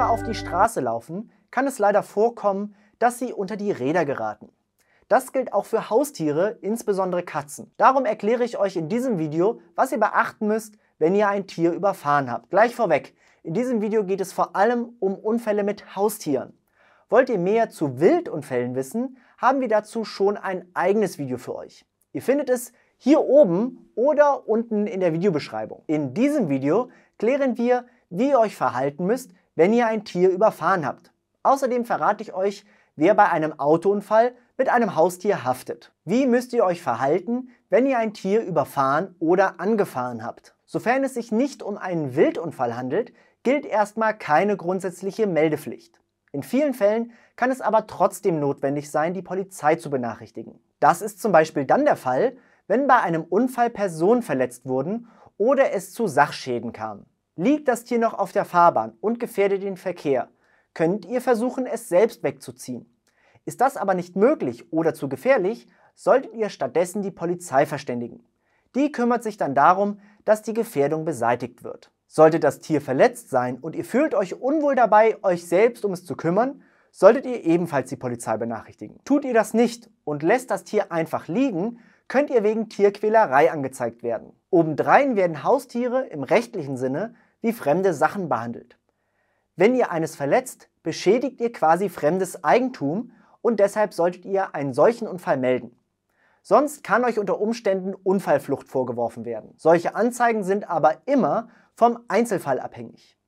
Tiere auf die Straße laufen, kann es leider vorkommen, dass sie unter die Räder geraten. Das gilt auch für Haustiere, insbesondere Katzen. Darum erkläre ich euch in diesem Video, was ihr beachten müsst, wenn ihr ein Tier überfahren habt. Gleich vorweg, in diesem Video geht es vor allem um Unfälle mit Haustieren. Wollt ihr mehr zu Wildunfällen wissen, haben wir dazu schon ein eigenes Video für euch. Ihr findet es hier oben oder unten in der Videobeschreibung. In diesem Video klären wir, wie ihr euch verhalten müsst, wenn ihr ein Tier überfahren habt. Außerdem verrate ich euch, wer bei einem Autounfall mit einem Haustier haftet. Wie müsst ihr euch verhalten, wenn ihr ein Tier überfahren oder angefahren habt? Sofern es sich nicht um einen Wildunfall handelt, gilt erstmal keine grundsätzliche Meldepflicht. In vielen Fällen kann es aber trotzdem notwendig sein, die Polizei zu benachrichtigen. Das ist zum Beispiel dann der Fall, wenn bei einem Unfall Personen verletzt wurden oder es zu Sachschäden kam. Liegt das Tier noch auf der Fahrbahn und gefährdet den Verkehr, könnt ihr versuchen, es selbst wegzuziehen. Ist das aber nicht möglich oder zu gefährlich, solltet ihr stattdessen die Polizei verständigen. Die kümmert sich dann darum, dass die Gefährdung beseitigt wird. Sollte das Tier verletzt sein und ihr fühlt euch unwohl dabei, euch selbst um es zu kümmern, solltet ihr ebenfalls die Polizei benachrichtigen. Tut ihr das nicht und lässt das Tier einfach liegen, könnt ihr wegen Tierquälerei angezeigt werden. Obendrein werden Haustiere im rechtlichen Sinne wie fremde Sachen behandelt. Wenn ihr eines verletzt, beschädigt ihr quasi fremdes Eigentum und deshalb solltet ihr einen solchen Unfall melden. Sonst kann euch unter Umständen Unfallflucht vorgeworfen werden. Solche Anzeigen sind aber immer vom Einzelfall abhängig.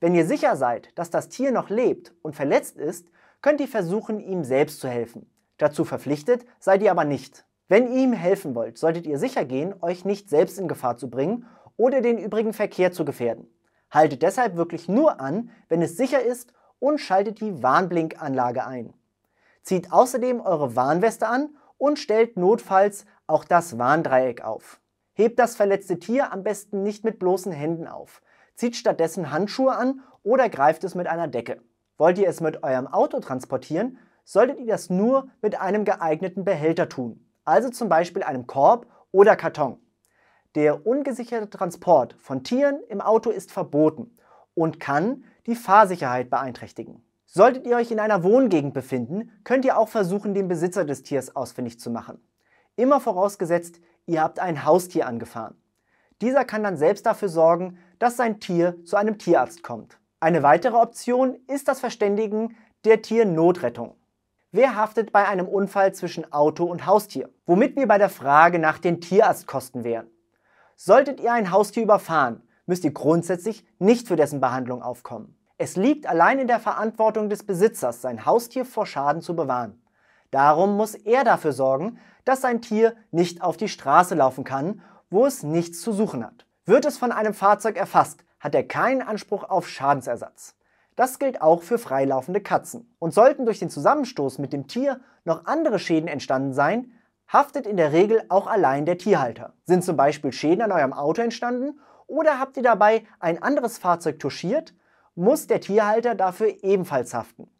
Wenn ihr sicher seid, dass das Tier noch lebt und verletzt ist, könnt ihr versuchen, ihm selbst zu helfen. Dazu verpflichtet seid ihr aber nicht. Wenn ihr ihm helfen wollt, solltet ihr sicher gehen, euch nicht selbst in Gefahr zu bringen oder den übrigen Verkehr zu gefährden. Haltet deshalb wirklich nur an, wenn es sicher ist und schaltet die Warnblinkanlage ein. Zieht außerdem eure Warnweste an und stellt notfalls auch das Warndreieck auf. Hebt das verletzte Tier am besten nicht mit bloßen Händen auf. Zieht stattdessen Handschuhe an oder greift es mit einer Decke. Wollt ihr es mit eurem Auto transportieren, solltet ihr das nur mit einem geeigneten Behälter tun, also zum Beispiel einem Korb oder Karton. Der ungesicherte Transport von Tieren im Auto ist verboten und kann die Fahrsicherheit beeinträchtigen. Solltet ihr euch in einer Wohngegend befinden, könnt ihr auch versuchen, den Besitzer des Tiers ausfindig zu machen. Immer vorausgesetzt, ihr habt ein Haustier angefahren. Dieser kann dann selbst dafür sorgen, dass sein Tier zu einem Tierarzt kommt. Eine weitere Option ist das Verständigen der Tiernotrettung. Wer haftet bei einem Unfall zwischen Auto und Haustier? Womit wir bei der Frage nach den Tierarztkosten wären. Solltet ihr ein Haustier überfahren, müsst ihr grundsätzlich nicht für dessen Behandlung aufkommen. Es liegt allein in der Verantwortung des Besitzers, sein Haustier vor Schaden zu bewahren. Darum muss er dafür sorgen, dass sein Tier nicht auf die Straße laufen kann, wo es nichts zu suchen hat. Wird es von einem Fahrzeug erfasst, hat er keinen Anspruch auf Schadensersatz. Das gilt auch für freilaufende Katzen. Und sollten durch den Zusammenstoß mit dem Tier noch andere Schäden entstanden sein, haftet in der Regel auch allein der Tierhalter. Sind zum Beispiel Schäden an eurem Auto entstanden oder habt ihr dabei ein anderes Fahrzeug touchiert, muss der Tierhalter dafür ebenfalls haften.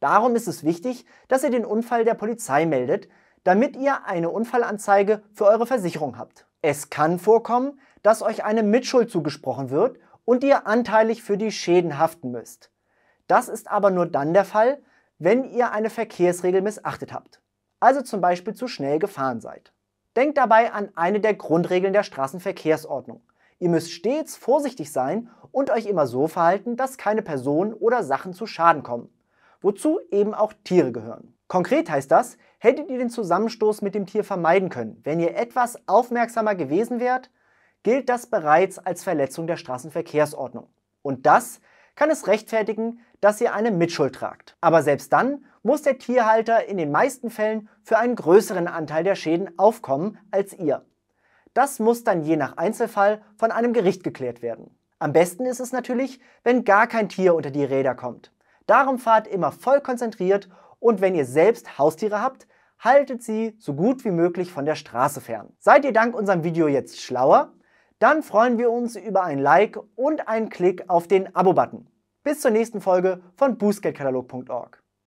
Darum ist es wichtig, dass ihr den Unfall der Polizei meldet, damit ihr eine Unfallanzeige für eure Versicherung habt. Es kann vorkommen, dass euch eine Mitschuld zugesprochen wird und ihr anteilig für die Schäden haften müsst. Das ist aber nur dann der Fall, wenn ihr eine Verkehrsregel missachtet habt also zum Beispiel zu schnell gefahren seid. Denkt dabei an eine der Grundregeln der Straßenverkehrsordnung. Ihr müsst stets vorsichtig sein und euch immer so verhalten, dass keine Personen oder Sachen zu Schaden kommen, wozu eben auch Tiere gehören. Konkret heißt das, hättet ihr den Zusammenstoß mit dem Tier vermeiden können, wenn ihr etwas aufmerksamer gewesen wärt, gilt das bereits als Verletzung der Straßenverkehrsordnung. Und das kann es rechtfertigen, dass ihr eine Mitschuld tragt. Aber selbst dann muss der Tierhalter in den meisten Fällen für einen größeren Anteil der Schäden aufkommen als ihr. Das muss dann je nach Einzelfall von einem Gericht geklärt werden. Am besten ist es natürlich, wenn gar kein Tier unter die Räder kommt. Darum fahrt immer voll konzentriert und wenn ihr selbst Haustiere habt, haltet sie so gut wie möglich von der Straße fern. Seid ihr dank unserem Video jetzt schlauer? dann freuen wir uns über ein Like und einen Klick auf den Abo-Button. Bis zur nächsten Folge von Bußgeldkatalog.org.